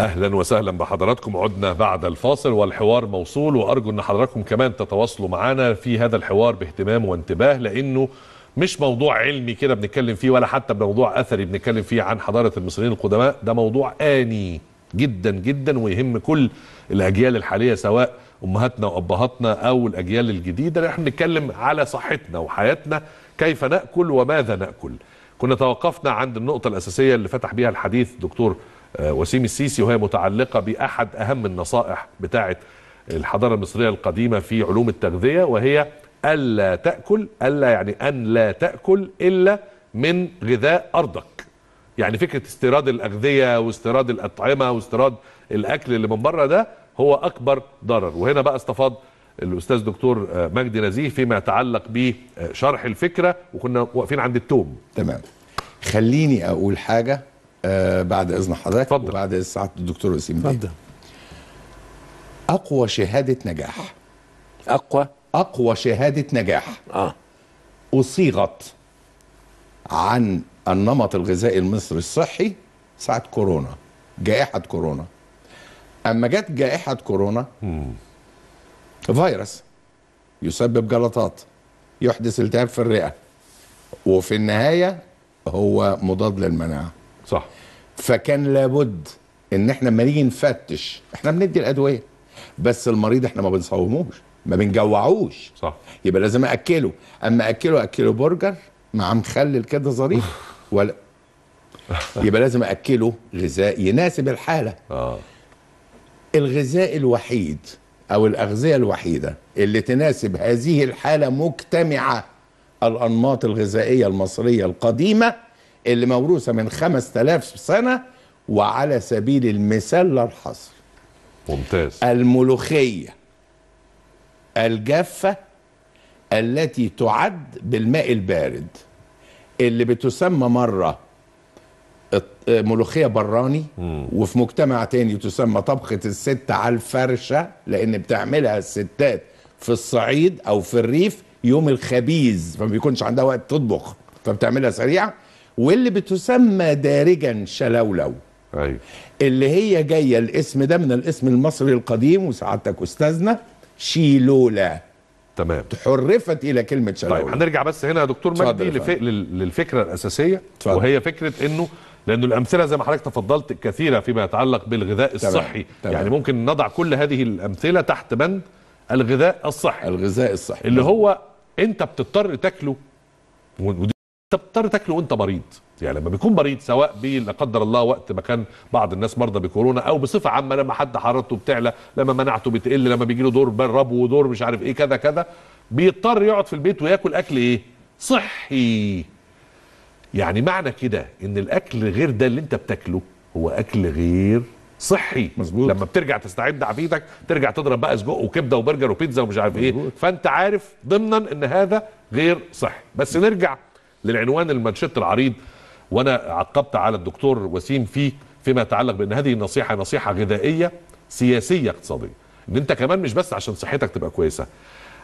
اهلا وسهلا بحضراتكم عدنا بعد الفاصل والحوار موصول وارجو ان حضراتكم كمان تتواصلوا معنا في هذا الحوار باهتمام وانتباه لانه مش موضوع علمي كده بنتكلم فيه ولا حتى موضوع اثري بنتكلم فيه عن حضاره المصريين القدماء ده موضوع اني جدا جدا ويهم كل الاجيال الحاليه سواء امهاتنا وابهاتنا او الاجيال الجديده احنا بنتكلم على صحتنا وحياتنا كيف ناكل وماذا ناكل كنا توقفنا عند النقطه الاساسيه اللي فتح بيها الحديث دكتور آه، وسيم السيسي وهي متعلقة بأحد أهم النصائح بتاعة الحضارة المصرية القديمة في علوم التغذية وهي ألا تأكل ألا يعني أن لا تأكل إلا من غذاء أرضك يعني فكرة استيراد الأغذية واستيراد الأطعمة واستيراد الأكل اللي من بره ده هو أكبر ضرر وهنا بقى استفاض الأستاذ دكتور آه، مجدي نزيه فيما يتعلق بشرح الفكرة وكنا واقفين عند التوم تمام خليني أقول حاجة آه، بعد اذن حضرتك فضل. وبعد سعاده الدكتور وسيم اتفضل اقوى شهاده نجاح اقوى اقوى شهاده نجاح اه اصيغت عن النمط الغذائي المصري الصحي ساعه كورونا جائحه كورونا اما جت جائحه كورونا فيروس يسبب جلطات يحدث التهاب في الرئه وفي النهايه هو مضاد للمناعه صح فكان لابد ان احنا لما نيجي نفتش احنا بندي الادويه بس المريض احنا ما بنصوموش ما بنجوعوش صح يبقى لازم اكله اما اكله اكله برجر مع مخلل كده ظريف ولا يبقى لازم اكله غذاء يناسب الحاله اه الغذاء الوحيد او الاغذيه الوحيده اللي تناسب هذه الحاله مجتمعه الانماط الغذائيه المصريه القديمه اللي موروثه من 5000 سنه وعلى سبيل المثال لا الحصر ممتاز الملوخيه الجافه التي تعد بالماء البارد اللي بتسمى مره ملوخيه براني مم. وفي مجتمع تاني تسمى طبخه الست على الفرشه لان بتعملها الستات في الصعيد او في الريف يوم الخبيز فما بيكونش عندها وقت تطبخ فبتعملها سريعه واللي بتسمى دارجا شلولو أيوة. اللي هي جاية الاسم ده من الاسم المصري القديم وسعادتك أستاذنا شيلولا تمام تحرفت الى كلمه شلولا طيب هنرجع بس هنا يا دكتور مجدي لف... للفكره الاساسيه تفضل. وهي فكره انه لانه الامثله زي ما حضرتك تفضلت كثيره فيما يتعلق بالغذاء الصحي تمام. يعني ممكن نضع كل هذه الامثله تحت بند الغذاء الصحي الغذاء الصحي اللي هو انت بتضطر تاكله تضطر تاكله وانت مريض يعني لما بيكون مريض سواء بي لا قدر الله وقت ما كان بعض الناس مرضى بكورونا او بصفه عامه لما حد حرارته بتعلى لما مناعته بتقل لما بيجي له دور ربو ودور مش عارف ايه كذا كذا بيضطر يقعد في البيت وياكل اكل ايه صحي يعني معنى كده ان الاكل غير ده اللي انت بتاكله هو اكل غير صحي مزبوط. لما بترجع تستعد عفيتك ترجع تضرب بقى سجق وكبده وبرجر وبيتزا ومش عارف مزبوط. ايه فانت عارف ضمنا ان هذا غير صحي بس نرجع للعنوان المانشيت العريض وانا عقبت على الدكتور وسيم فيه فيما يتعلق بان هذه النصيحه نصيحه غذائيه سياسيه اقتصاديه ان انت كمان مش بس عشان صحتك تبقى كويسه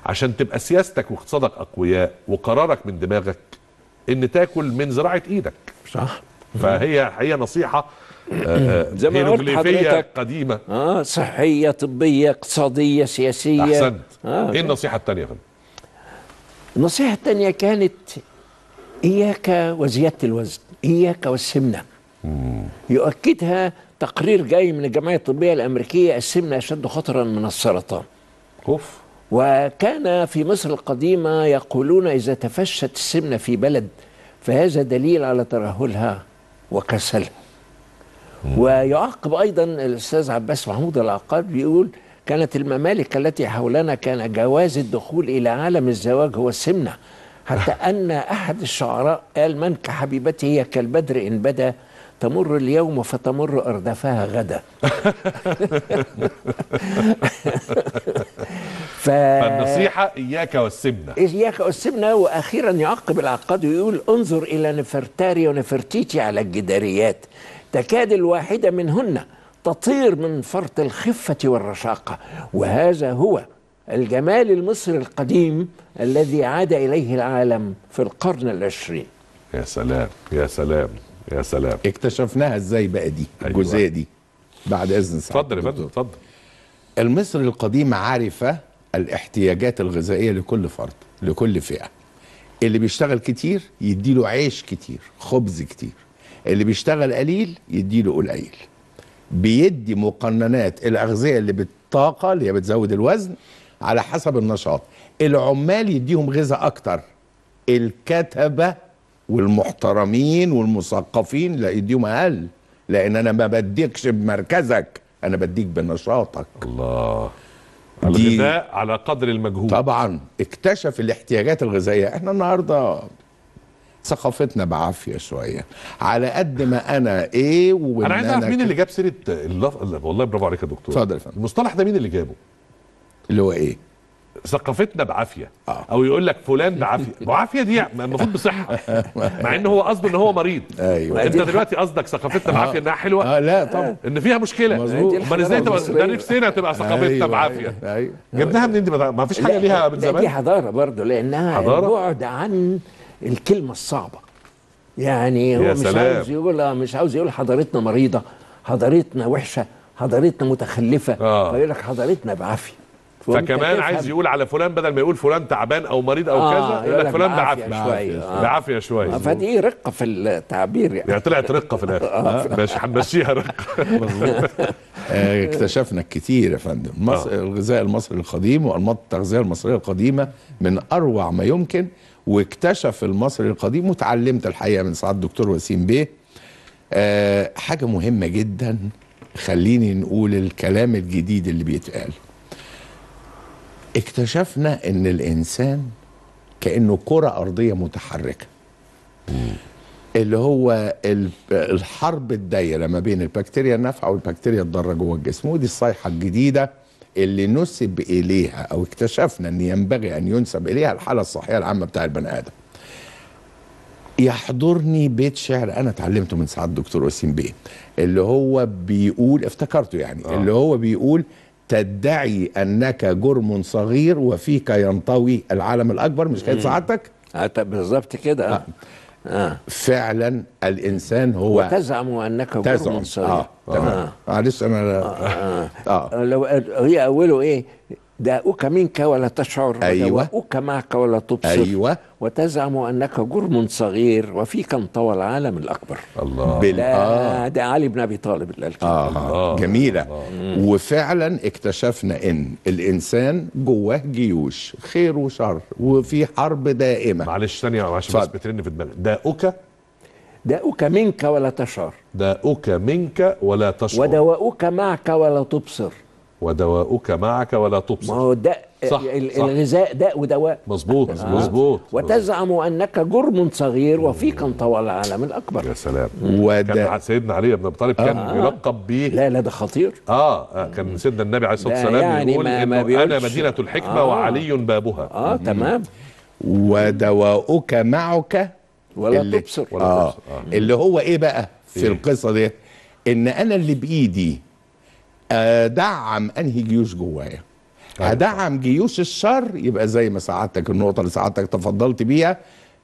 عشان تبقى سياستك واقتصادك اقوياء وقرارك من دماغك ان تاكل من زراعه ايدك صح فهي هي نصيحه آه، آه، زي ما قلت حضرتك قديمه اه صحيه طبيه اقتصاديه سياسيه احسنت آه ايه النصيحه الثانيه يا فندم؟ النصيحه الثانيه كانت إياك وزيادة الوزن إياك والسمنة يؤكدها تقرير جاي من الجمعية الطبية الأمريكية السمنة أشد خطرا من السرطان أوف. وكان في مصر القديمة يقولون إذا تفشت السمنة في بلد فهذا دليل على ترهلها وكسلها ويعقب أيضا الأستاذ عباس محمود العقاد بيقول كانت الممالك التي حولنا كان جواز الدخول إلى عالم الزواج هو السمنة حتى أن أحد الشعراء قال من كحبيبتي هي كالبدر إن بدا تمر اليوم فتمر أردفها غدا ف... فالنصيحة إياك والسمنة إياك والسمنة وأخيرا يعقب العقاد ويقول انظر إلى نفرتاري ونفرتيتي على الجداريات تكاد الواحدة منهن تطير من فرط الخفة والرشاقة وهذا هو الجمال المصري القديم الذي عاد إليه العالم في القرن العشرين يا سلام يا سلام يا سلام اكتشفناها ازاي بقى دي أيوة. الجزئيه دي بعد اذن سعادتك اتفضل يا فندم اتفضل المصري القديم عرف الاحتياجات الغذائيه لكل فرد لكل فئه اللي بيشتغل كتير يديله عيش كتير خبز كتير اللي بيشتغل قليل يديله قليل بيدي مقننات الاغذيه اللي بالطاقه اللي هي بتزود الوزن على حسب النشاط العمال يديهم غذاء اكتر الكتبه والمحترمين والمثقفين لا يديهم اقل لان انا ما بديكش بمركزك انا بديك بنشاطك الله الغذاء على قدر المجهود طبعا اكتشف الاحتياجات الغذائيه احنا النهارده ثقافتنا بعافيه شويه على قد ما انا ايه وانا انا عايز اعرف مين اللي جاب سيره اللف... والله برافو عليك يا دكتور اتفضل يا فندم المصطلح ده مين اللي جابه اللي هو ايه ثقافتنا بعافيه آه. او يقول لك فلان بعافيه بعافيه دي المفروض بصحه مع ان هو قصده ان هو مريض ايوه انت دلوقتي قصدك ثقافتنا بعافيه انها حلوه اه لا طبعا ان فيها مشكله امال ازاي تبقى ده نفسنا تبقى أيوة. ثقافتنا أيوة بعافيه ايوه جبناها منين دي ما فيش حاجه ليها من زمان دي حضاره برضه لانها حضارة؟ بعد عن الكلمه الصعبه يعني هو مش عاوز يقول آه، مش عاوز يقول حضارتنا مريضه حضارتنا وحشه حضارتنا متخلفه آه. فيقول لك حضارتنا بعافيه فكمان عايز يقول على فلان بدل ما يقول فلان تعبان او مريض او آه كذا يقول لك فلان بعافيه شويه بعافيه شويه آه. آه، فدي رقه في التعبير يعني, يعني طلعت رقه في الاخر آه، مش ماشي هنمشيها رقه اكتشفنا كتير يا فندم مصر آه. الغذاء المصري القديم وانماط التغذيه المصريه القديمه من اروع ما يمكن واكتشف المصري القديم وتعلمت الحقيقه من سعاده الدكتور وسيم بيه أه حاجه مهمه جدا خليني نقول الكلام الجديد اللي بيتقال اكتشفنا ان الانسان كانه كره ارضيه متحركه اللي هو الحرب الدايره ما بين البكتيريا النافعه والبكتيريا الضاره جوه الجسم ودي الصيحه الجديده اللي نسب اليها او اكتشفنا ان ينبغي ان ينسب اليها الحاله الصحيه العامه بتاع البني ادم. يحضرني بيت شعر انا اتعلمته من سعاده الدكتور وسيم بيه اللي هو بيقول افتكرته يعني آه. اللي هو بيقول تدعي انك جرم صغير وفيك ينطوي العالم الاكبر مش كده سعادتك بالظبط كده آه. آه. آه. فعلا الانسان هو وتزعم انك جرم آه، صغير آه. تمام معلش آه. آه. انا آه. آه. آه. لو هي اوله ايه داؤك منك ولا تشعر أيوة وداؤك معك ولا تبصر أيوة وتزعم أنك جرم صغير وفيك انطوى العالم الأكبر الله بال... ده, آه. ده علي بن أبي طالب اللي قال آه. الله. جميلة الله. وفعلا اكتشفنا أن الإنسان جواه جيوش خير وشر وفي حرب دائمة معلش ثانية عشان بس بترن في دماغك داؤك داؤك منك ولا تشعر داؤك منك ولا تشعر ودواؤك معك ولا تبصر ودواؤك معك ولا تبصر ما هو ده صح الغذاء داء ودواء آه. مظبوط مظبوط وتزعم انك جرم صغير وفيك طوال العالم الاكبر يا سلام وده كان سيدنا علي بن ابي طالب كان آه يلقب به لا لا ده خطير اه, آه، كان سيدنا النبي عليه الصلاه والسلام يعني يقول ما انه ما انا مدينه الحكمه آه وعلي بابها اه تمام ودواؤك معك ولا اللي تبصر ولا آه, تبصر. آه اللي هو ايه بقى في إيه؟ القصه دي ان انا اللي بايدي ادعم آه، انهي جيوش جوايا هدعم آه، طيب. جيوش الشر يبقى زي ما سعادتك النقطه اللي سعادتك تفضلت بيها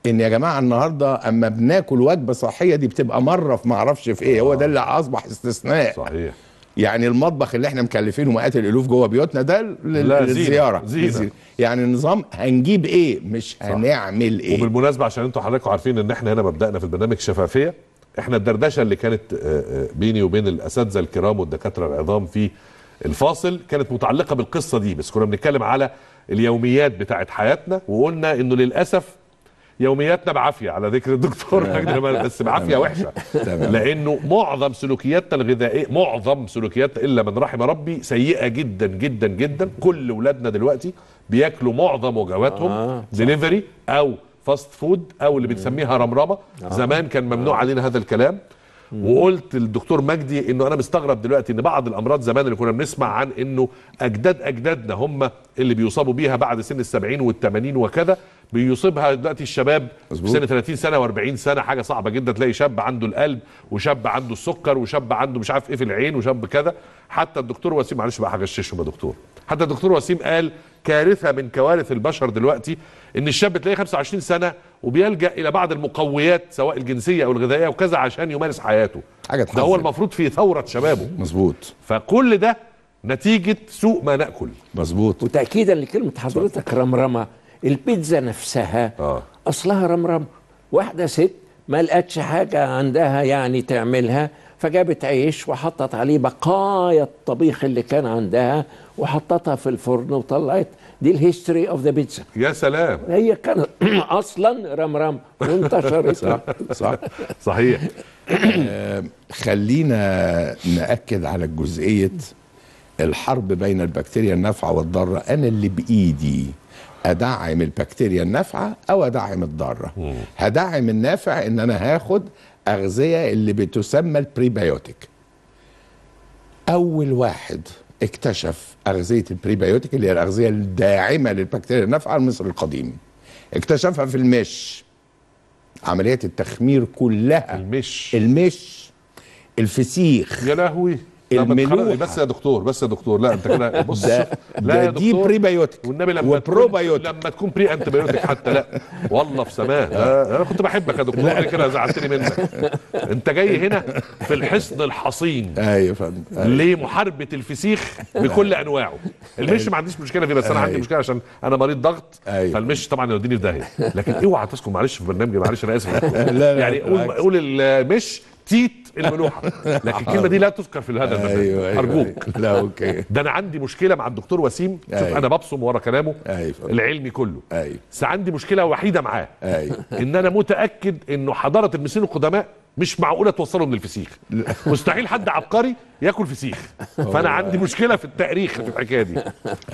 ان يا جماعه النهارده اما بناكل وجبه صحيه دي بتبقى مره في معرفش في ايه هو ده آه. اللي اصبح استثناء صحيح يعني المطبخ اللي احنا مكلفينه مئات الالوف جوه بيوتنا ده للزياره زينة. زينة. يعني النظام هنجيب ايه مش صح. هنعمل ايه وبالمناسبه عشان انتوا حضراتكم عارفين ان احنا هنا مبدانا في البرنامج شفافيه احنا الدردشه اللي كانت آه، آه، بيني وبين الاساتذه الكرام والدكاتره العظام في الفاصل كانت متعلقه بالقصه دي بس كنا بنتكلم على اليوميات بتاعه حياتنا وقلنا انه للاسف يومياتنا بعافيه على ذكر الدكتور بس بعافيه وحشه لانه معظم سلوكياتنا الغذائيه معظم سلوكياتنا الا من رحم ربي سيئه جدا جدا جدا كل ولادنا دلوقتي بياكلوا معظم وجباتهم دليفري آه، او فاست فود او اللي بنسميها رمرمه نعم. زمان كان ممنوع نعم. علينا هذا الكلام وقلت للدكتور مجدي انه انا مستغرب دلوقتي ان بعض الامراض زمان اللي كنا بنسمع عن انه اجداد اجدادنا هم اللي بيصابوا بيها بعد سن ال70 وال80 وكذا بيصيبها دلوقتي الشباب في سن 30 سنه و40 سنه حاجه صعبه جدا تلاقي شاب عنده القلب وشاب عنده السكر وشاب عنده مش عارف ايه في العين وشاب كذا حتى الدكتور وسيم معلش بقى هغششهم يا دكتور حتى الدكتور وسيم قال كارثه من كوارث البشر دلوقتي ان الشاب تلاقيه 25 سنه وبيلجا الى بعض المقويات سواء الجنسيه او الغذائيه وكذا عشان يمارس حياته حاجة ده هو المفروض في ثوره شبابه مظبوط فكل ده نتيجه سوء ما ناكل مظبوط وتاكيدا لكلمه حضرتك رمرمه البيتزا نفسها آه. اصلها رمرمه واحده ست ما لقتش حاجه عندها يعني تعملها فجابت عيش وحطت عليه بقايا الطبيخ اللي كان عندها وحطتها في الفرن وطلعت دي الهيستوري اوف ذا بيتزا يا سلام هي كانت اصلا رمرم وانتشرت صح صح صحيح آه، خلينا ناكد على جزئيه الحرب بين البكتيريا النافعه والضاره انا اللي بايدي ادعم البكتيريا النافعه او ادعم الضاره هدعم النافع ان انا هاخد اغذيه اللي بتسمى البريبيوتيك اول واحد اكتشف اغذيه البريبيوتيك اللي هي الاغذيه الداعمه للبكتيريا النافعه المصر القديم اكتشفها في المش عمليات التخمير كلها المش المش الفسيخ يا لهوي الملوحه بس يا دكتور بس يا دكتور لا انت كده بص ده لا ده يا دكتور دي والنبي لما وبروبيوتيك لما تكون بري انتبيوتيك حتى لا والله في سماه آه. انا كنت بحبك يا دكتور كده زعلتني منك انت جاي هنا في الحصن الحصين ايوه فندم أيوة. لمحاربه الفسيخ بكل أيوة. انواعه المش ما عنديش مشكله فيه بس انا أيوة. عندي مشكله عشان انا مريض ضغط فالمش طبعا يوديني في داهيه لكن اوعى تسكن معلش في برنامجي معلش انا اسف يعني قول قول المش تيت الملوحه لكن الكلمه دي لا تذكر في الهدف أيوة أيوة ارجوك لا اوكي ده انا عندي مشكله مع الدكتور وسيم شوف أيوة. انا ببصم ورا كلامه أيوة. العلمي كله ايوه بس عندي مشكله وحيده معاه أيوة. ان انا متاكد انه حضاره المصريين القدماء مش معقوله توصلهم للفسيخ مستحيل حد عبقري ياكل فسيخ فانا عندي مشكله في التاريخ في الحكايه دي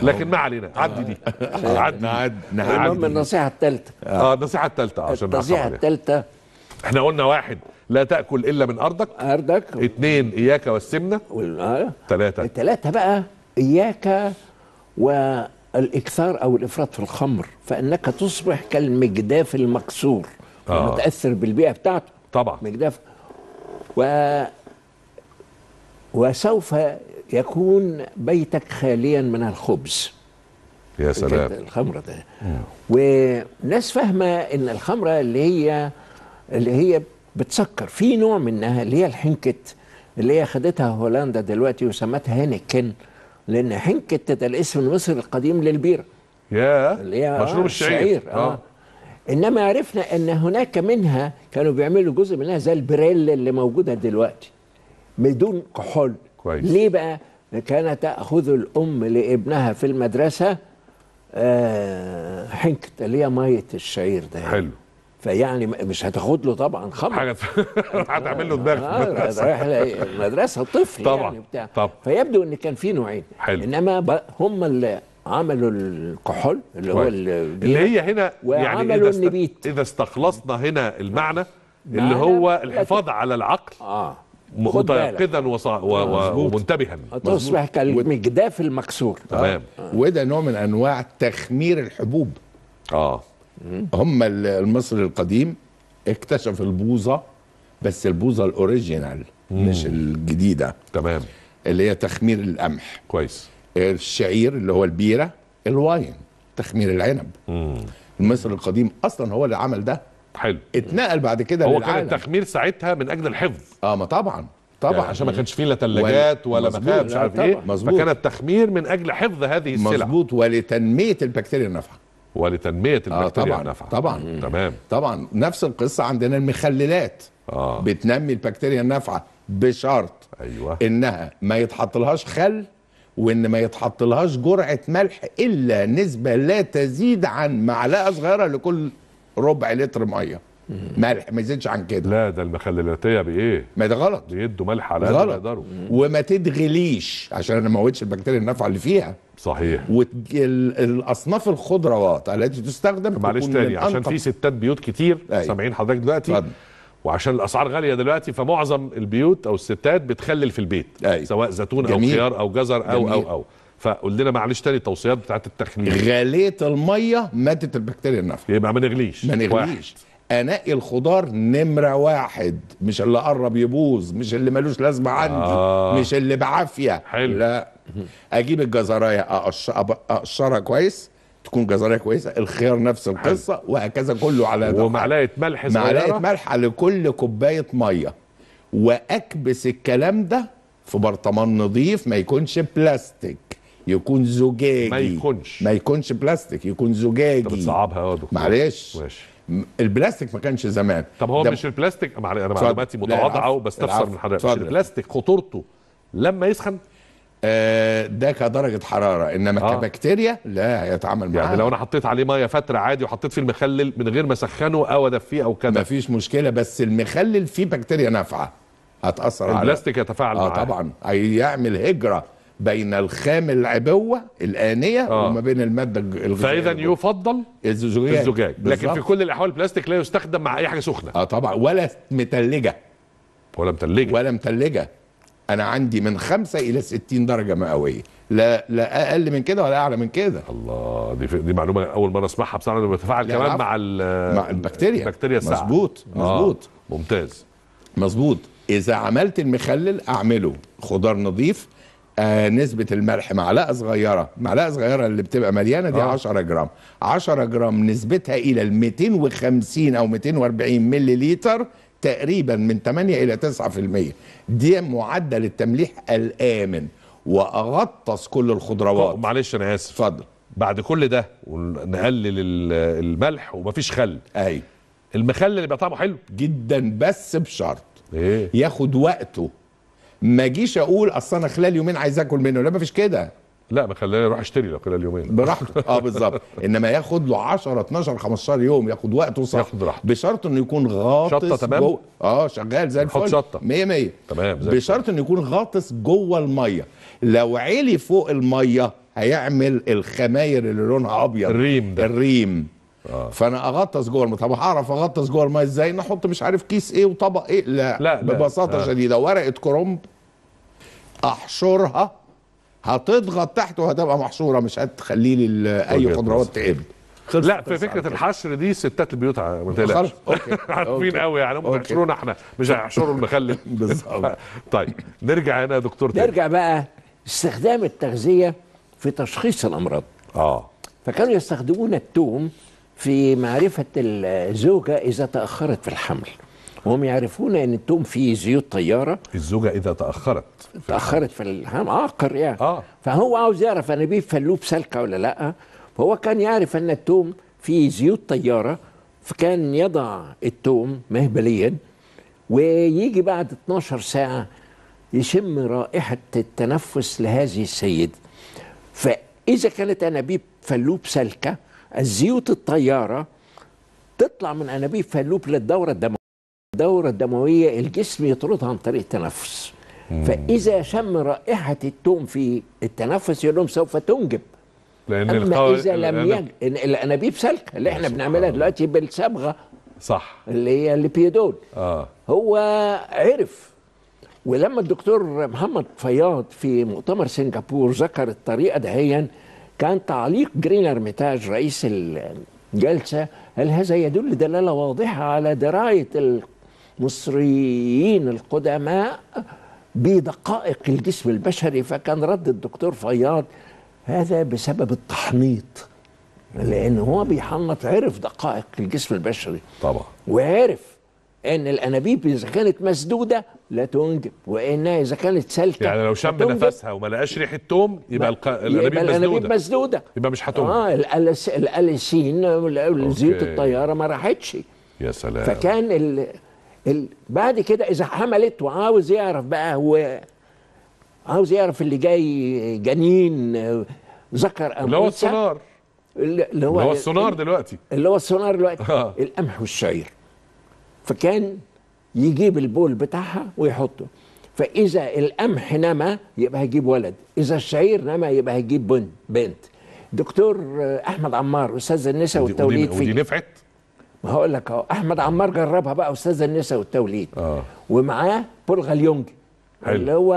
لكن ما علينا عدي دي عدي المهم النصيحه الثالثه اه النصيحه الثالثه عشان النصيحه الثالثه احنا قلنا واحد لا تاكل الا من ارضك ارضك اثنين اياك والسمنه ثلاثه ثلاثة بقى اياك والاكثار او الافراط في الخمر فانك تصبح كالمجداف المكسور آه. متاثر بالبيئه بتاعته طبعا مجداف و وسوف يكون بيتك خاليا من الخبز يا سلام الخمره ده آه. وناس فاهمه ان الخمره اللي هي اللي هي بتسكر في نوع منها اللي هي الحنكت اللي هي خدتها هولندا دلوقتي وسمتها هينكن لان حنكت ده الاسم المصري القديم للبيره يا اللي هي مشروب آه الشعير آه. آه. انما عرفنا ان هناك منها كانوا بيعملوا جزء منها زي البريل اللي موجوده دلوقتي بدون كحول كويس ليه بقى كانت تاخذ الام لابنها في المدرسه آه حنكه اللي هي ميه الشعير ده يعني. حلو فيعني مش هتاخد له طبعا خمر حاجه هتعمل له دماغ آه، رايح المدرسه طفل يعني طبعا يعني بتاع طبعا فيبدو ان كان في نوعين حلو. انما هم اللي عملوا الكحول اللي هو اللي هي هنا يعني اذا النبيت. اذا استخلصنا هنا المعنى اللي هو الحفاظ على العقل اه متيقظا وص... و... ومنتبها تصبح كالمجداف المكسور تمام آه. وده نوع من انواع تخمير الحبوب اه هم المصري القديم اكتشف البوظه بس البوظه الاوريجينال مش الجديده تمام اللي هي تخمير القمح كويس الشعير اللي هو البيره الواين تخمير العنب المصري القديم اصلا هو اللي عمل ده حلو اتنقل بعد كده هو للعالم. كان التخمير ساعتها من اجل الحفظ اه ما طبعا طبعا يعني عشان ما كانش فيه لا ثلاجات ولا مخابز مش عارف آه، ايه مظبوط فكان التخمير من اجل حفظ هذه السلع مظبوط ولتنميه البكتيريا النافعه ولتنميه آه، البكتيريا آه طبعا النافعه طبعا تمام طبعا نفس القصه عندنا المخللات آه. بتنمي البكتيريا النافعه بشرط ايوه انها ما يتحطلهاش خل وان ما يتحطلهاش جرعه ملح الا نسبه لا تزيد عن معلقه صغيره لكل ربع لتر ميه ملح ما يزيدش عن كده لا ده المخللاتيه بايه ما ده غلط بيدوا ملح على قد يقدروا وما تدغليش عشان انا ما موتش البكتيريا النافعه اللي فيها صحيح والاصناف الخضروات التي تستخدم معلش تاني عشان في ستات بيوت كتير أيوة. سامعين حضرتك دلوقتي فضل. وعشان الاسعار غاليه دلوقتي فمعظم البيوت او الستات بتخلل في البيت أيوة. سواء زيتون او خيار او جزر او جميل. او او فقول لنا معلش تاني التوصيات بتاعت التخمير غاليه الميه ماتت البكتيريا النافعه يبقى ما نغليش ما نغليش واحد. انقي الخضار نمره واحد مش اللي قرب يبوظ مش اللي ملوش لازمه عندي آه. مش اللي بعافيه حلو لا اجيب الجزرايه اقشرها كويس تكون جزرايه كويسه الخيار نفس القصه وهكذا كله على ده ومعلقه ملح صغيره معلقه ملح لكل كوبايه ميه واكبس الكلام ده في برطمان نظيف ما يكونش بلاستيك يكون زجاجي ما يكونش ما يكونش بلاستيك يكون زجاجي طب تصعبها يا دكتور معلش ماشي البلاستيك ما كانش زمان طب هو مش البلاستيك انا معلوماتي متواضعه وبستفسر من حضرتك مش البلاستيك خطورته لما يسخن آه، ده كدرجه حراره انما آه. كبكتيريا لا هيتعامل معاها يعني لو انا حطيت عليه ميه فتره عادي وحطيت فيه المخلل من غير ما اسخنه او ادفيه او كده مفيش مشكله بس المخلل فيه بكتيريا نافعه هتاثر على البلاستيك يتفاعل اه معاه. طبعا هيعمل هجره بين الخام العبوه الانيه آه. وما بين الماده الغذائيه فاذا يفضل الزجاج, الزجاج. لكن في كل الاحوال البلاستيك لا يستخدم مع اي حاجه سخنه اه طبعا ولا متلجه ولا متلجه ولا متلجه انا عندي من 5 الى 60 درجه مئويه لا لا اقل من كده ولا اعلى من كده الله دي دي معلومه اول مره اسمعها بصراحه انا بتفاعل كمان مع مع البكتيريا البكتيريا الساعه مظبوط آه، مظبوط آه. ممتاز مظبوط اذا عملت المخلل اعمله خضار نظيف آه نسبه الملح معلقه صغيره معلقه صغيره اللي بتبقى مليانه دي 10 آه. جرام 10 جرام نسبتها الى ال 250 او 240 ملي لتر تقريبا من 8 الى 9% دي معدل التمليح الامن واغطس كل الخضروات معلش انا اسف اتفضل بعد كل ده ونقلل الملح ومفيش خل ايوه المخل اللي بيبقى طعمه حلو جدا بس بشرط إيه؟ ياخد وقته ما جيش اقول اصل انا خلال يومين عايز اكل منه لا ما فيش كده لا ما خلاني اروح اشتري لو خلال يومين براحته اه بالظبط انما ياخد له 10 12 15 يوم ياخد وقته صح ياخد راحته بشرط انه يكون غاطس شطه تمام جو... اه شغال زي الفل شطه 100 100 تمام زي بشرط انه يكون غاطس جوه الميه لو علي فوق الميه هيعمل الخماير اللي لونها ابيض الريم ده الريم آه. فانا اغطس جوه الميه طب هعرف اغطس جوه الميه ازاي نحط مش عارف كيس ايه وطبق ايه لا, لا, ببساطه لا. آه. شديده ورقه كرومب احشرها هتضغط تحت وهتبقى محشوره مش هتخلي لي اي قدرات تعب لا في فكره الحشر دي ستات البيوت ما تقلقش عارفين قوي يعني هم يحشرونا احنا مش هيحشروا المخلل بالظبط طيب نرجع هنا يا دكتور نرجع بقى استخدام التغذيه في تشخيص الامراض اه فكانوا يستخدمون التوم في معرفه الزوجه اذا تاخرت في الحمل وهم يعرفون ان التوم فيه زيوت طياره الزوجه اذا تاخرت تاخرت في الهام عاقر يعني آه. فهو عاوز يعرف انابيب فلوب سالكه ولا لا فهو كان يعرف ان التوم فيه زيوت طياره فكان يضع التوم مهبليا ويجي بعد 12 ساعه يشم رائحه التنفس لهذه السيده فاذا كانت انابيب فلوب سالكه الزيوت الطياره تطلع من انابيب فلوب للدوره الدمويه الدورة الدموية الجسم يطردها عن طريق التنفس فإذا شم رائحة التوم في التنفس يقول لهم سوف تنجب لأن أما القو... إذا لم الأنب... الأنابيب سالكة اللي احنا بنعملها دلوقتي بالصبغة صح اللي هي الليبيدول آه. هو عرف ولما الدكتور محمد فياض في مؤتمر سنغافور ذكر الطريقة دهيا كان تعليق جرين ارميتاج رئيس الجلسة هل هذا يدل دلالة واضحة على دراية مصريين القدماء بدقائق الجسم البشري فكان رد الدكتور فياض هذا بسبب التحنيط لان هو بيحنط عرف دقائق الجسم البشري طبعا وعرف ان الانابيب اذا كانت مسدوده لا تنجب وانها اذا كانت سالكه يعني لو شم نفسها وما لقاش ريحه توم يبقى الق... الانابيب, يبقى الأنابيب مسدودة. مسدوده يبقى مش هتنجب اه الالسين زيوت الطياره ما راحتش يا سلام فكان ال... بعد كده اذا حملت وعاوز يعرف بقى هو عاوز يعرف اللي جاي جنين ذكر او اللي هو السونار اللي هو السونار دلوقتي اللي هو السونار دلوقتي آه. القمح والشعير فكان يجيب البول بتاعها ويحطه فاذا القمح نما يبقى هيجيب ولد اذا الشعير نما يبقى هيجيب بنت دكتور احمد عمار استاذ النساء والتوليد في ودي نفعت ما هقول لك اهو احمد عمار جربها بقى استاذ النساء والتوليد اه ومعاه بول غاليونج اللي هو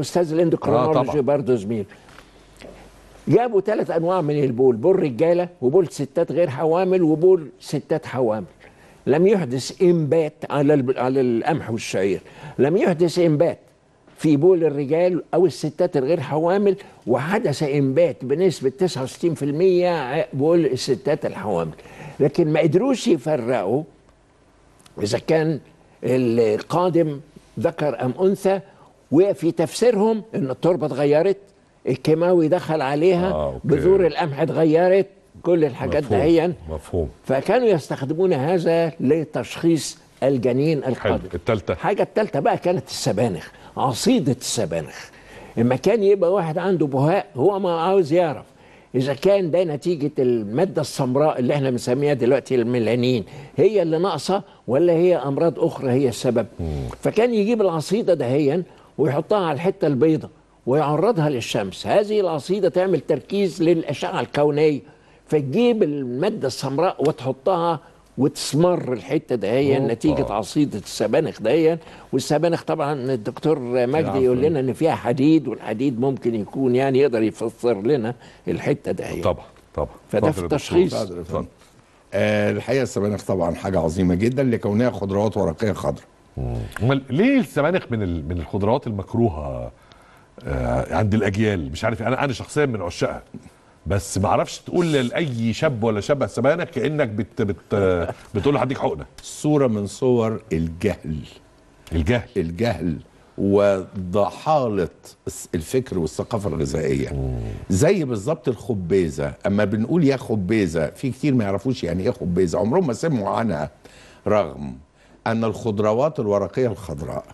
استاذ الاندوكرينولوجي آه برضه زميل جابوا ثلاث انواع من البول بول رجاله وبول ستات غير حوامل وبول ستات حوامل لم يحدث انبات على على القمح والشعير لم يحدث انبات في بول الرجال او الستات الغير حوامل وحدث انبات بنسبه 69% بول الستات الحوامل لكن ما قدروش يفرقوا اذا كان القادم ذكر ام انثى وفي تفسيرهم ان التربه اتغيرت الكيماوي دخل عليها آه، بذور القمح اتغيرت كل الحاجات مفهوم. دهيا مفهوم فكانوا يستخدمون هذا لتشخيص الجنين القادم التالتة حاجه التالتة بقى كانت السبانخ عصيده السبانخ اما كان يبقى واحد عنده بهاء هو ما عاوز يعرف اذا كان ده نتيجه الماده السمراء اللي احنا بنسميها دلوقتي الميلانين هي اللي ناقصه ولا هي امراض اخرى هي السبب فكان يجيب العصيده دهيا ويحطها على الحته البيضاء ويعرضها للشمس هذه العصيده تعمل تركيز للاشعه الكونيه فتجيب الماده السمراء وتحطها وتسمر الحته دهيا نتيجه عصيده السبانخ دهيا والسبانخ طبعا الدكتور مجدي يقول لنا ان فيها حديد والحديد ممكن يكون يعني يقدر يفسر لنا الحته دهيا طبعا طبعا فده في التشخيص آه الحقيقه السبانخ طبعا حاجه عظيمه جدا لكونها خضروات ورقيه خضراء امال ليه السبانخ من من الخضروات المكروهه آه عند الاجيال مش عارف انا انا شخصيا من عشاقها بس ما اعرفش تقول لاي شاب ولا شابه سبانك كانك بت بت بتقول له هديك حقنه صوره من صور الجهل الجهل الجهل وضحاله الفكر والثقافه الغذائيه زي بالظبط الخبيزه اما بنقول يا خبيزه في كتير ما يعرفوش يعني ايه خبيزه عمرهم ما سمعوا عنها رغم ان الخضروات الورقيه الخضراء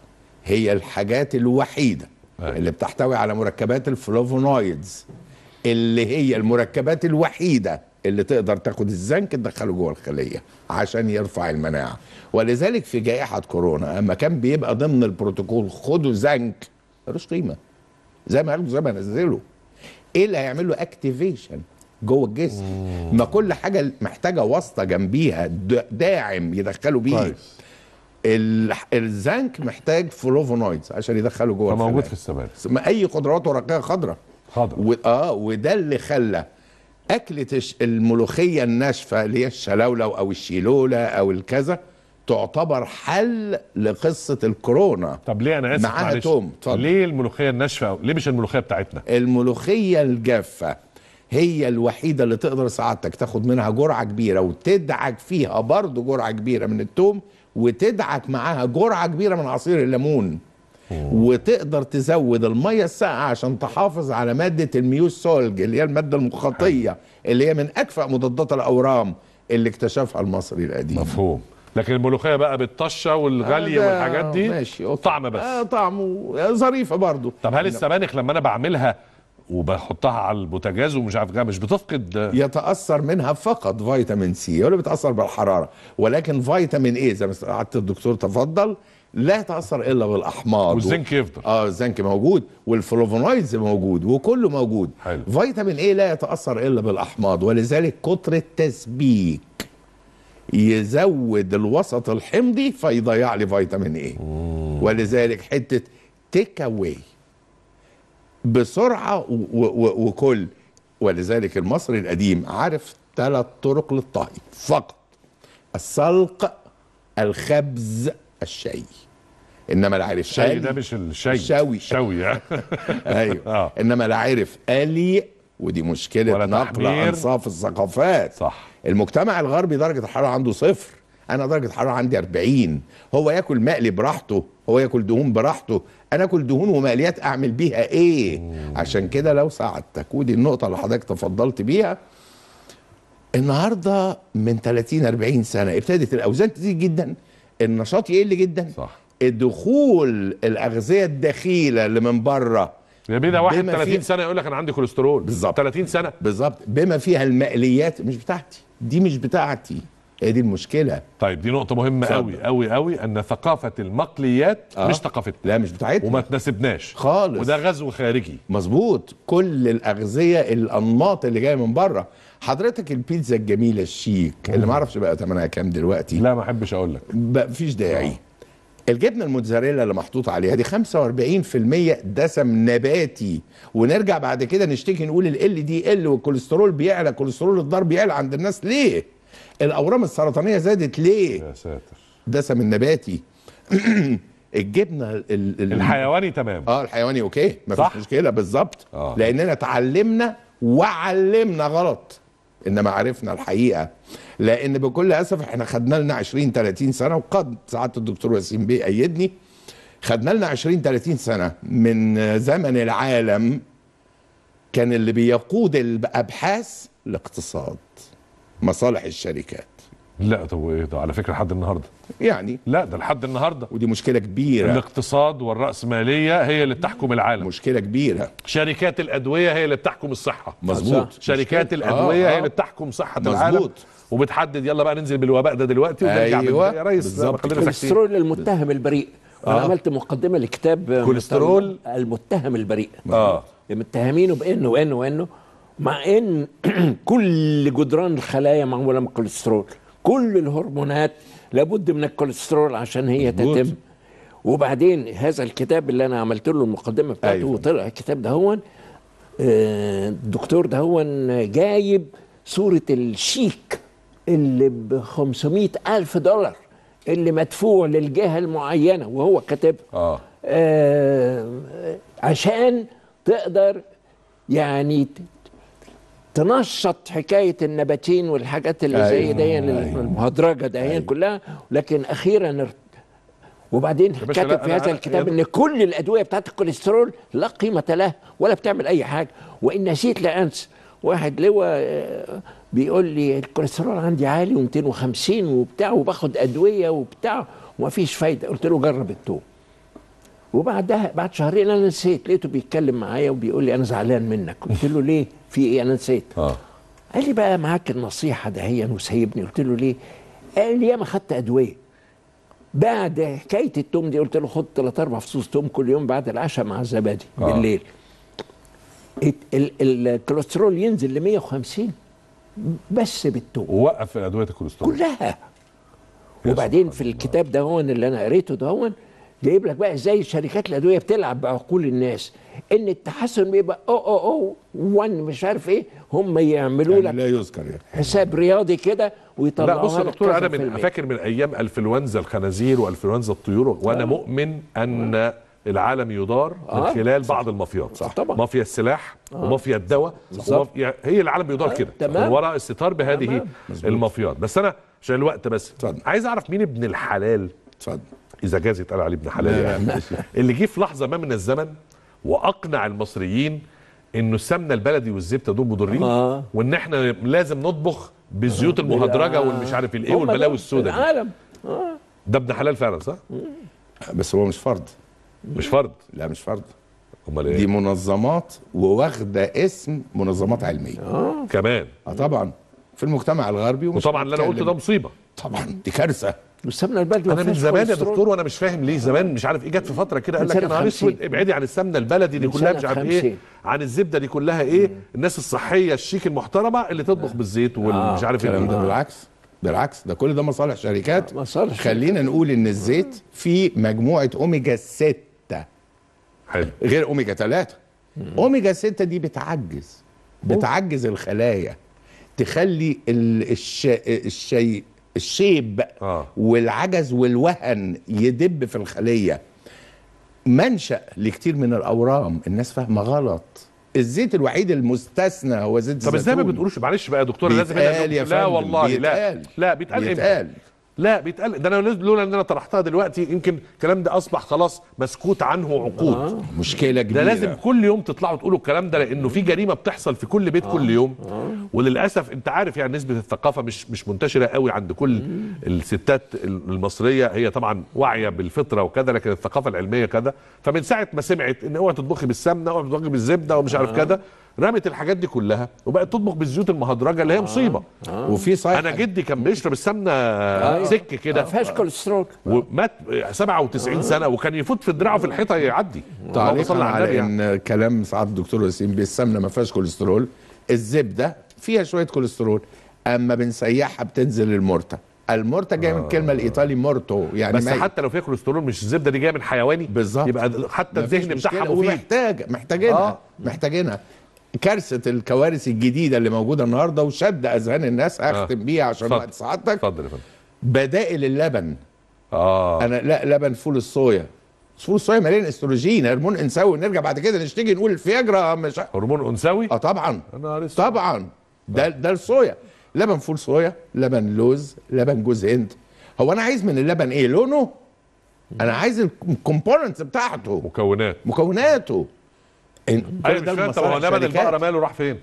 هي الحاجات الوحيده أيوة. اللي بتحتوي على مركبات الفلافونويدز اللي هي المركبات الوحيده اللي تقدر تاخد الزنك تدخله جوه الخليه عشان يرفع المناعه ولذلك في جائحه كورونا اما كان بيبقى ضمن البروتوكول خدوا زنك ملوش قيمه زي ما قالوا زي ما نزلوا ايه اللي هيعمل له اكتيفيشن جوه الجسم ما كل حاجه محتاجه واسطه جنبيها داعم يدخلوا بيه الزنك محتاج فلوفونويدز عشان يدخله جوه الخلايا موجود في السبانخ اي خضروات ورقيه خضراء خضر. و... اه وده اللي خلى اكله الملوخيه الناشفه اللي هي الشلولو او الشيلوله او الكذا تعتبر حل لقصه الكورونا طب ليه انا اسف معاها توم طب. ليه الملوخيه الناشفه ليه مش الملوخيه بتاعتنا الملوخيه الجافه هي الوحيده اللي تقدر سعادتك تاخد منها جرعه كبيره وتدعك فيها برضه جرعه كبيره من التوم وتدعك معاها جرعه كبيره من عصير الليمون وتقدر تزود الميه الساقعه عشان تحافظ على ماده الميوسولج اللي هي الماده المخاطيه اللي هي من اكفأ مضادات الاورام اللي اكتشفها المصري القديم مفهوم لكن الملوخيه بقى بالطشه والغاليه آه والحاجات دي ماشي أوكي. طعم بس آه طعمه ظريفه برضو طب هل السبانخ لما انا بعملها وبحطها على البوتاجاز ومش عارف مش بتفقد يتاثر منها فقط فيتامين سي ولا بتاثر بالحراره ولكن فيتامين ايه زي ما قعدت الدكتور تفضل لا يتاثر الا بالاحماض والزنك يفضل اه الزنك موجود والفلوفونويدز موجود وكله موجود حلو. فيتامين ايه لا يتاثر الا بالاحماض ولذلك كتر التسبيك يزود الوسط الحمضي فيضيع لي فيتامين ايه ولذلك حته تيك اواي بسرعه وكل ولذلك المصري القديم عارف ثلاث طرق للطهي فقط السلق الخبز الشاي انما لا شاي ده مش الشاي شاوي شاوي ايوه آه. انما لا الي ودي مشكله نقل انصاف الثقافات صح المجتمع الغربي درجه الحراره عنده صفر انا درجه الحراره عندي 40 هو ياكل مقلي براحته هو ياكل دهون براحته انا اكل دهون ومقليات اعمل بيها ايه مم. عشان كده لو ساعدتك ودي النقطه اللي حضرتك تفضلت بيها النهارده من 30 40 سنه ابتدت الاوزان تزيد جدا النشاط يقل جدا صح دخول الاغذيه الدخيله اللي من بره يعني ده واحد 30 فيه... سنه يقول لك انا عندي كوليسترول بالظبط 30 سنه بالظبط بما فيها المقليات مش بتاعتي دي مش بتاعتي هي دي المشكله طيب دي نقطه مهمه قوي قوي قوي ان ثقافه المقليات آه. مش ثقافتنا لا مش بتاعتنا وما تناسبناش خالص وده غزو خارجي مظبوط كل الاغذيه الانماط اللي جايه من بره حضرتك البيتزا الجميله الشيك اللي ما اعرفش بقى ثمنها كام دلوقتي لا ما احبش اقول لك مفيش داعي الجبنه الموتزاريلا اللي محطوط عليها دي 45% دسم نباتي ونرجع بعد كده نشتكي نقول ال دي ال والكوليسترول بيعلى كوليسترول الضار بيعلى عند الناس ليه؟ الاورام السرطانيه زادت ليه؟ يا ساتر دسم النباتي الجبنه ال ال الحيواني تمام اه الحيواني اوكي مفيش مشكله بالظبط آه. لاننا اتعلمنا وعلمنا غلط انما عرفنا الحقيقه لان بكل اسف احنا خدنا لنا 20 30 سنه وقد سعاده الدكتور وسيم بيه ايدني خدنا لنا 20 30 سنه من زمن العالم كان اللي بيقود الابحاث الاقتصاد مصالح الشركات لا طب وايه ده على فكره لحد النهارده يعني لا ده لحد النهارده ودي مشكله كبيره الاقتصاد والراسماليه هي اللي بتحكم العالم مشكله كبيره شركات الادويه هي اللي بتحكم الصحه مظبوط شركات مشكلة. آه، الادويه آه هي اللي بتحكم صحه مزبوط. العالم وبتحدد يلا بقى ننزل بالوباء ده دلوقتي ونرجع أيوة. يا ريس كوليسترول المتهم البريء آه. انا آه. عملت مقدمه لكتاب كوليسترول المتهم البريء اه متهمينه بانه وانه وانه مع ان كل جدران الخلايا معموله من كوليسترول كل الهرمونات لابد من الكوليسترول عشان هي مزبوط. تتم وبعدين هذا الكتاب اللي انا عملت له المقدمه بتاعته أيوة. وطلع الكتاب ده هو آه، الدكتور ده هو جايب صوره الشيك اللي ب 500 الف دولار اللي مدفوع للجهه المعينه وهو كاتبها آه. آه عشان تقدر يعني تنشط حكايه النباتين والحاجات اللي أيوة زي دي أيوه. المهدرجه أيوة كلها لكن اخيرا وبعدين كاتب في هذا الكتاب ان كل الادويه بتاعت الكوليسترول لا قيمه لها ولا بتعمل اي حاجه وان نسيت لا انسى واحد لواء آه، بيقول لي الكوليسترول عندي عالي و250 وبتاع وباخد ادويه وبتاع وما فيش فايده قلت له جرب التوم وبعدها بعد شهرين انا نسيت لقيته بيتكلم معايا وبيقول لي انا زعلان منك قلت له ليه في ايه انا نسيت اه قال لي بقى معاك النصيحه هي وسايبني قلت له ليه قال لي ياما خدت ادويه بعد حكايه التوم دي قلت له خد ثلاث اربع فصوص توم كل يوم بعد العشاء مع الزبادي آه. بالليل الكوليسترول ينزل ل 150 بس بالتوم ووقف ادويه الكوليسترول كلها وبعدين في الكتاب دهون اللي انا قريته دهون جايب لك بقى ازاي شركات الادويه بتلعب بعقول الناس ان التحسن بيبقى او او او 1 مش عارف ايه هم يعملوا يعني لك لا يذكر يعني. حساب رياضي كده ويطلعوا لا بص يا دكتور انا من فاكر من ايام انفلونزا الخنازير وانفلونزا الطيور وانا آه. مؤمن ان آه. العالم يدار آه. من خلال صح. بعض المافيات صح. طبعا مافيا السلاح آه. ومافيا الدواء ومافيا هي العالم بيدار آه. كده من وراء الستار بهذه المافيات بس انا عشان الوقت بس صح. عايز اعرف مين ابن الحلال اتفضل اذا جاز يتقال عليه ابن حلال يعني نعم. اللي جه في لحظه ما من الزمن واقنع المصريين انه السمنه البلدي والزبده دول مضرين آه. وان احنا لازم نطبخ بالزيوت آه. المهدرجه والمش عارف الايه والبلاوي السوداء العالم آه. ده ابن حلال فعلا صح؟ بس هو مش فرد مش فرد لا مش فرد امال ايه؟ دي منظمات وواخده اسم منظمات علميه اه كمان اه طبعا في المجتمع الغربي وطبعا اللي انا قلته ده مصيبه طبعا دي كارثه والسمنه البلدي انا من زمان يا دكتور وانا مش فاهم ليه زمان مش عارف ايه جت في فتره كده قال لك يا نهار اسود ابعدي عن السمنه البلدي دي كلها مش عارف ايه عن الزبده دي كلها ايه مم. الناس الصحيه الشيك المحترمه اللي تطبخ آه. بالزيت والمش آه، عارف ايه ده بالعكس بالعكس ده كل ده مصالح شركات آه، مصالح خلينا نقول ان الزيت فيه مجموعه اوميجا 6 حلو غير اوميجا 3 اوميجا 6 دي بتعجز بتعجز الخلايا تخلي الشيء الشيب آه. والعجز والوهن يدب في الخليه منشا لكتير من الاورام الناس فاهمه غلط الزيت الوحيد المستثنى هو زيت الزيتون طب ازاي ما بتقولوش معلش بقى يا دكتور لازم لا والله لا لا بيتقال, بيتقال. لا بيتقال ده انا لولا ان انا طرحتها دلوقتي يمكن الكلام ده اصبح خلاص مسكوت عنه عقود آه. مشكله كبيره ده لازم كل يوم تطلعوا تقولوا الكلام ده لانه في جريمه بتحصل في كل بيت آه. كل يوم آه. وللاسف انت عارف يعني نسبه الثقافه مش مش منتشره قوي عند كل مم. الستات المصريه هي طبعا واعيه بالفطره وكذا لكن الثقافه العلميه كذا فمن ساعه ما سمعت ان اوعى تطبخي بالسمنه اوعى تطبخي بالزبده ومش آه. عارف كذا رمت الحاجات دي كلها وبقت تطبخ بالزيوت المهدرجه اللي هي آه. مصيبه آه. وفي صحيح انا جدي كان بيشرب السمنه آه. أيوة. سك كده ما فيهاش كوليسترول ومات 97 آه. سنه وكان يفوت في دراعه في الحيطه يعدي تعليقا على يعني. ان كلام سعاده الدكتور ياسين بالسمنه ما فيهاش كوليسترول الزبده فيها شويه كوليسترول اما بنسيحها بتنزل المرته المورتا جايه من آه. الكلمه الايطالي مورتو يعني بس ماي. حتى لو فيها كوليسترول مش الزبده دي جايه من حيواني بالظبط يبقى حتى الذهن بتاعها مفيد محتاج محتاجينها آه. محتاجينها كارثه الكوارث الجديده اللي موجوده النهارده وشد اذهان الناس اختم آه. بيها عشان وقت سعادتك اتفضل بدائل اللبن اه انا لا لبن فول الصويا فول الصويا مليان استروجين هرمون انثوي نرجع بعد كده نشتكي نقول الفياجرا مش هرمون انثوي اه طبعا أنا طبعا ده آه. ده الصويا لبن فول صويا لبن لوز لبن جوز هند هو انا عايز من اللبن ايه لونه انا عايز الكومبوننتس بتاعته مكونات مكوناته ايوه مش فاهم طب هو لبن البقره ماله راح فين؟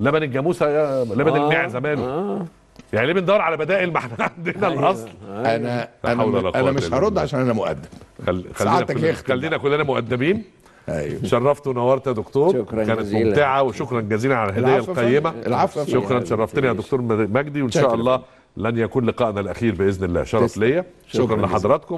لبن الجاموسه يا لبن آه المعزه ماله؟ آه يعني ليه بندور على بدائل ما احنا عندنا أيوة الاصل أيوة. انا انا, أنا مش هرد عشان انا مؤدب خل... خلينا كلنا, خلينا كلنا مؤدبين ايوه شرفت ونورت يا دكتور شكرا كانت جزيلا. ممتعه وشكرا جزيلا على الهديه القيمه العفو شكرا شرفتني يا دكتور مجدي وان شاء الله لن يكون لقائنا الاخير باذن الله شرف ليا شكرا لحضراتكم